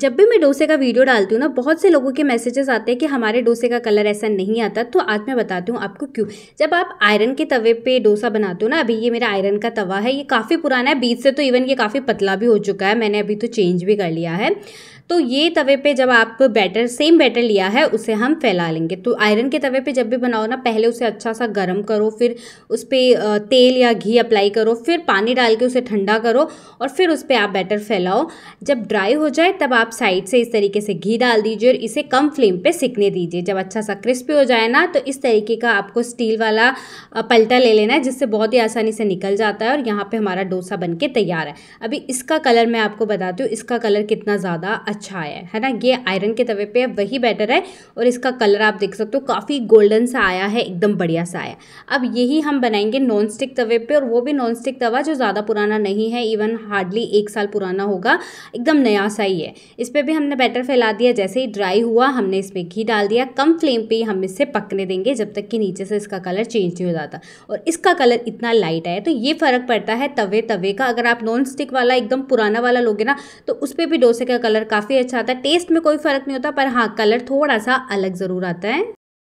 जब भी मैं डोसे का वीडियो डालती हूँ ना बहुत से लोगों के मैसेजेस आते हैं कि हमारे डोसे का कलर ऐसा नहीं आता तो आज मैं बताती हूँ आपको क्यों जब आप आयरन के तवे पे डोसा बनाते हो ना अभी ये मेरा आयरन का तवा है ये काफ़ी पुराना है बीच से तो इवन ये काफ़ी पतला भी हो चुका है मैंने अभी तो चेंज भी कर लिया है तो ये तवे पे जब आप बैटर सेम बैटर लिया है उसे हम फैला लेंगे तो आयरन के तवे पे जब भी बनाओ ना पहले उसे अच्छा सा गर्म करो फिर उस पर तेल या घी अप्लाई करो फिर पानी डाल के उसे ठंडा करो और फिर उस पर आप बैटर फैलाओ जब ड्राई हो जाए तब आप आप साइड से इस तरीके से घी डाल दीजिए और इसे कम फ्लेम पे सिकने दीजिए जब अच्छा सा क्रिस्पी हो जाए ना तो इस तरीके का आपको स्टील वाला पलटा ले लेना है जिससे बहुत ही आसानी से निकल जाता है और यहाँ पे हमारा डोसा बन के तैयार है अभी इसका कलर मैं आपको बताती हूँ इसका कलर कितना ज़्यादा अच्छा आया है, है ना ये आयरन के तवे पर वही बेटर है और इसका कलर आप देख सकते हो काफ़ी गोल्डन सा आया है एकदम बढ़िया सा आया अब यही हम बनाएंगे नॉन स्टिक तवे पर और वो भी नॉन स्टिक तवा जो ज़्यादा पुराना नहीं है इवन हार्डली एक साल पुराना होगा एकदम नया सा ही है इस पर भी हमने बैटर फैला दिया जैसे ही ड्राई हुआ हमने इसमें घी डाल दिया कम फ्लेम पे ही हम इसे पकने देंगे जब तक कि नीचे से इसका कलर चेंज नहीं हो जाता और इसका कलर इतना लाइट आया तो ये फ़र्क पड़ता है तवे तवे का अगर आप नॉन स्टिक वाला एकदम पुराना वाला लोगे ना तो उस पर भी डोसे का कलर काफ़ी अच्छा आता है टेस्ट में कोई फ़र्क नहीं होता पर हाँ कलर थोड़ा सा अलग ज़रूर आता है